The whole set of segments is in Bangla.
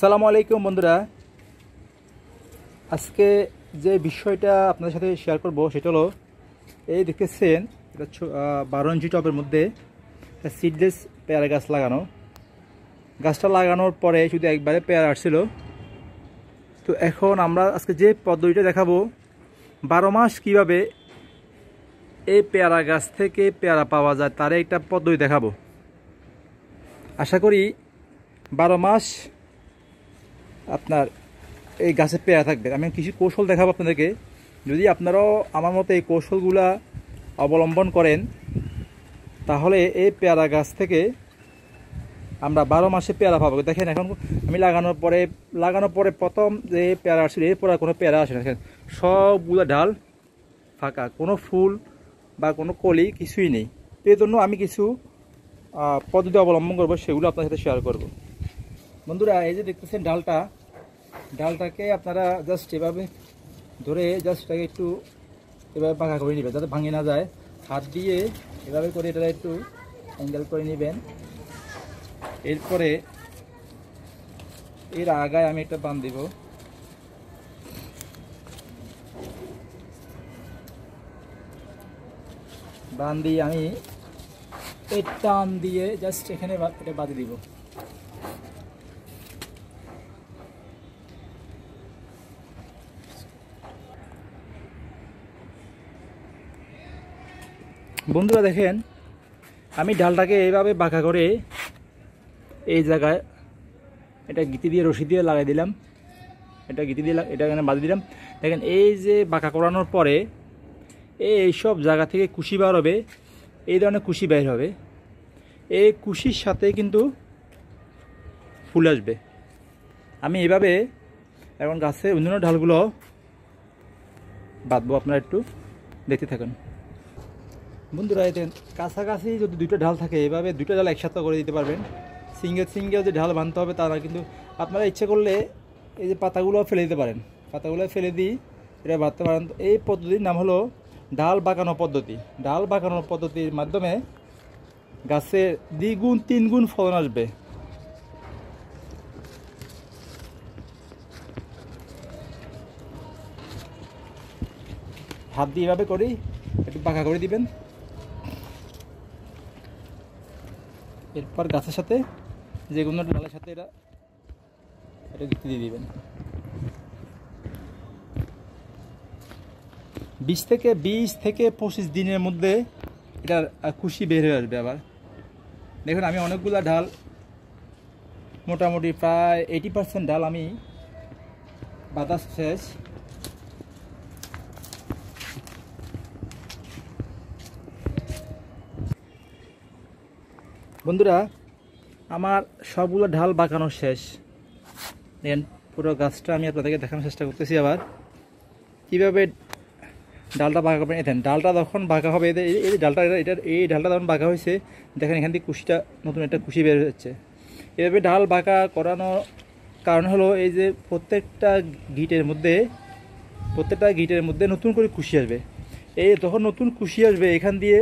সালাম আলাইকুম বন্ধুরা আজকে যে বিষয়টা আপনাদের সাথে শেয়ার করব সেটা হলো এই দেখতেছেন এটা বারো ইঞ্চি টপের মধ্যে সিডলেস পেয়ারা গাছ লাগানো গাছটা লাগানোর পরে শুধু একবারে পেয়ারা আসছিল তো এখন আমরা আজকে যে পদ্ধতিটা দেখাবো বারো মাস কিভাবে এই পেয়ারা গাছ থেকে পেয়ারা পাওয়া যায় তার একটা পদ্ধতি দেখাবো আশা করি বারো মাস আপনার এই গাছের পেয়ারা থাকবে আমি কিছু কৌশল দেখাবো আপনাদেরকে যদি আপনারাও আমার মতো এই কৌশলগুলা অবলম্বন করেন তাহলে এই পেয়ারা গাছ থেকে আমরা বারো মাসে পেয়ারা পাবো দেখেন এখন আমি লাগানোর পরে লাগানোর পরে প্রথম যে পেয়ারা আসছিল এরপর আর কোনো পেয়ারা আসে না দেখেন সবগুলো ডাল ফাঁকা কোনো ফুল বা কোনো কলি কিছুই নেই তো এই জন্য আমি কিছু পদ্ধতি অবলম্বন করবো সেগুলো আপনার সাথে শেয়ার করবো বন্ধুরা এই যে দেখতেছেন ডালটা ডালটাকে আপনারা জাস্ট এভাবে ধরে জাস্ট এটাকে একটু এভাবে পাকা করে নেবেন যাতে ভাঙে না যায় হাত দিয়ে এভাবে করে এটা একটু অ্যাঙ্গেল করে নেবেন এরপরে এর আগায় আমি একটা বান দিব বান দিয়ে আমি এই টান দিয়ে জাস্ট এখানে এটা বাঁধিয়ে দিব বন্ধুরা দেখেন আমি ডালটাকে এইভাবে বাঁকা করে এই জায়গায় এটা গিতি দিয়ে রশি দিয়ে লাগাই দিলাম এটা গিতি দিয়ে এটা এখানে বাঁধিয়ে দিলাম দেখেন এই যে বাঁকা করানোর পরে এই সব জায়গা থেকে কুশি বার হবে এই ধরনের কুশি বের হবে এই কুশির সাথে কিন্তু ফুল আসবে আমি এভাবে এখন গাছে অন্যান্য ঢালগুলো বাঁধবো আপনারা একটু দেখতে থাকুন বন্ধুরা এতে কাছাকাছি যদি দুটো ঢাল থাকে এভাবে দুটো ঢাল একসাথে করে দিতে পারবেন সিঙ্গেল সিঙ্গেল যে ঢাল বাঁধতে হবে তারা কিন্তু আপনারা ইচ্ছে করলে এই যে পাতাগুলো ফেলে দিতে পারেন পাতাগুলো ফেলে দিই এটা বাঁধতে পারেন এই পদ্ধতির নাম হলো ডাল বাঁকানো পদ্ধতি ডাল বাঁকানো পদ্ধতির মাধ্যমে গাছের দ্বিগুণ তিনগুণ ফলন আসবে হাত দিয়ে এভাবে করি একটু পাকা করে দিবেন এরপর গাছের সাথে যে কোনো ডালের সাথে এটা এটা গিফট দিয়ে দিবেন বিশ থেকে বিশ থেকে পঁচিশ দিনের মধ্যে এটার খুশি বের হয়ে আসবে আবার দেখুন আমি অনেকগুলো ডাল মোটামুটি প্রায় এইটি পার্সেন্ট ডাল আমি বাতাস শেষ বন্ধুরা আমার সবগুলো ঢাল বাঁকানো শেষ দেন পুরো গাছটা আমি আপনাদেরকে দেখানোর চেষ্টা করতেছি আবার কীভাবে ডালটা বাঁকা করবেন এতেন ডালটা যখন বাঁকা হবে এই ডালটা এটার এই ডালটা যখন বাঁকা হয়েছে দেখেন এখান থেকে কুশিটা নতুন একটা কুশি বের হচ্ছে এভাবে ডাল বাঁকা করানোর কারণ হলো এই যে প্রত্যেকটা গিটের মধ্যে প্রত্যেকটা গিটের মধ্যে নতুন করে কুশি আসবে এই যখন নতুন কুশি আসবে এখান দিয়ে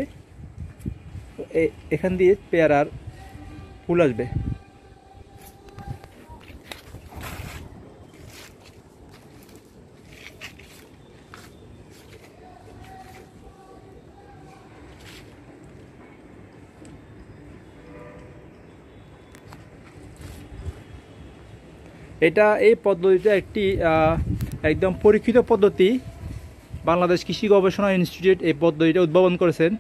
এখান দিয়ে পেয়ারার ফুল আসবে এটা এই পদ্ধতিটা একটি একদম পরীক্ষিত পদ্ধতি বাংলাদেশ কৃষি গবেষণা ইনস্টিটিউট এই পদ্ধতিটা উদ্ভাবন করেছেন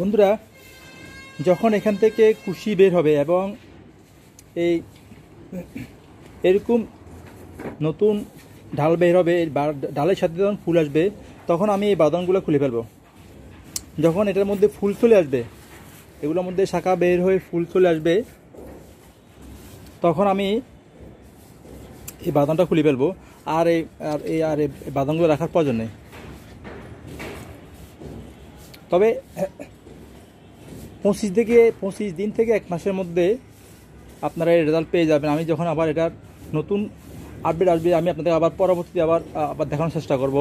বন্ধুরা যখন এখান থেকে কুশি বের হবে এবং এই এরকম নতুন ঢাল বের হবে ডালের সাথে যখন ফুল আসবে তখন আমি এই বাদামগুলো খুলে ফেলবো যখন এটার মধ্যে ফুল চলে আসবে এগুলোর মধ্যে শাখা বের হয়ে ফুল চলে আসবে তখন আমি এই বাদামটা খুলে ফেলবো আর এই আর এই আর এই বাদামগুলো রাখার প্রয়োজন নেই তবে পঁচিশ থেকে পঁচিশ দিন থেকে এক মাসের মধ্যে আপনারা এই রেজাল্ট পেয়ে যাবেন আমি যখন আবার এটার নতুন আপডেট আসবে আমি আপনাদের আবার পরবর্তীতে আবার আবার দেখানোর চেষ্টা করব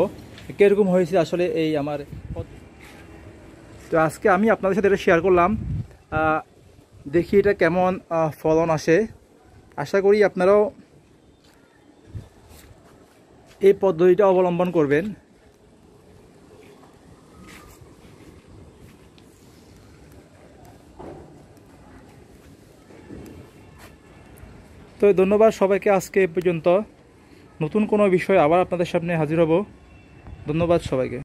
কীরকম হয়েছে আসলে এই আমার তো আজকে আমি আপনাদের সাথে এটা শেয়ার করলাম দেখি এটা কেমন ফলন আসে আশা করি আপনারাও এই পদ্ধতিটা অবলম্বন করবেন তো ধন্যবাদ সবাইকে আজকে এ পর্যন্ত নতুন কোনো বিষয় আবার আপনাদের সামনে হাজির হব ধন্যবাদ সবাইকে